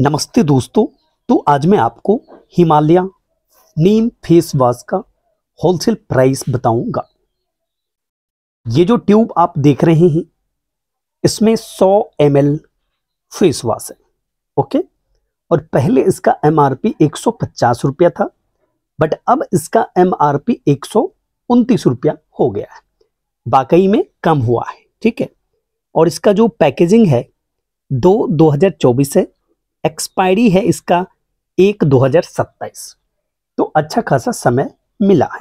नमस्ते दोस्तों तो आज मैं आपको हिमालय नीम फेस वॉश का होलसेल प्राइस बताऊंगा ये जो ट्यूब आप देख रहे हैं इसमें 100 एम फेस वॉश है ओके और पहले इसका एम आर पी एक रुपया था बट अब इसका एम आर पी एक रुपया हो गया है वाकई में कम हुआ है ठीक है और इसका जो पैकेजिंग है दो 2024 है एक्सपायरी है इसका एक सत्ताईस तो अच्छा खासा समय मिला है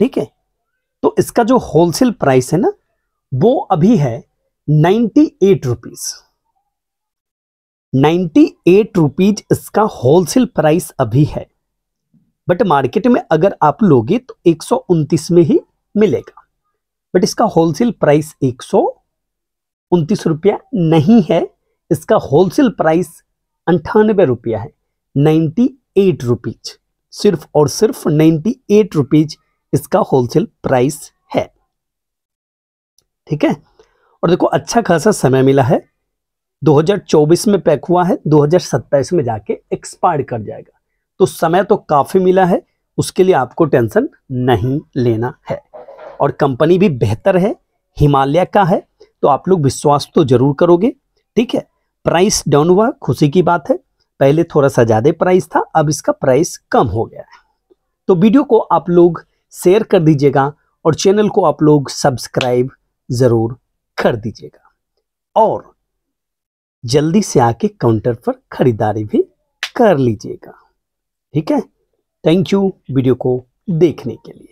ठीक है तो इसका जो होलसेल प्राइस है ना वो अभी है ninety eight rupees ninety eight rupees इसका होलसेल प्राइस अभी है बट मार्केट में अगर आप लोगे तो एक में ही मिलेगा बट इसका होलसेल प्राइस एक सौ उनतीस रुपया नहीं है इसका होलसेल प्राइस अंठानवे रुपया है नाइन्टी एट रुपीज सिर्फ और सिर्फ नाइन्टी एट रुपीज इसका होलसेल प्राइस है ठीक है और देखो अच्छा खासा समय मिला है 2024 में पैक हुआ है दो में जाके एक्सपायर कर जाएगा तो समय तो काफ़ी मिला है उसके लिए आपको टेंशन नहीं लेना है और कंपनी भी बेहतर है हिमालय का है तो आप लोग विश्वास तो जरूर करोगे ठीक है प्राइस डाउन हुआ खुशी की बात है पहले थोड़ा सा ज़्यादा प्राइस था अब इसका प्राइस कम हो गया है तो वीडियो को आप लोग शेयर कर दीजिएगा और चैनल को आप लोग सब्सक्राइब ज़रूर कर दीजिएगा और जल्दी से आके काउंटर पर खरीदारी भी कर लीजिएगा ठीक है थैंक यू वीडियो को देखने के लिए